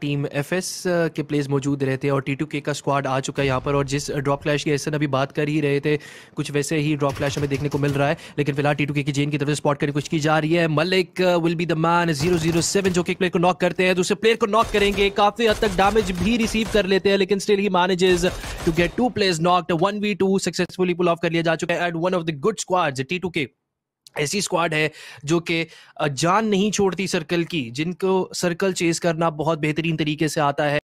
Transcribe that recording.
team FS के players मौजूद रहते हैं और टी टू के का स्क्वाड आ चुका है यहाँ पर और जिस ड्रॉप क्लैश की एसन अभी बात कर ही रहे थे कुछ वैसे ही ड्रॉप क्लैश हमें देखने को मिल रहा है लेकिन फिलहाल टी टू के की जेन की तरफ से स्पॉट करने कुछ की जा रही है Malik will be the man zero zero seven जो कि प्लेयर को नॉक करते हैं दूसरे प्लेयर को नॉक करेंगे काफी हद तक डैमेज भी रिसीव कर लेते हैं लेकिन still he manages to get two players knock one v two successfully pull off कर लिया जा चुका है at one of the good squad T two के ऐसी स्क्वाड है जो कि जान नहीं छोड़ती सर्कल की जिनको सर्कल चेस करना बहुत बेहतरीन तरीके से आता है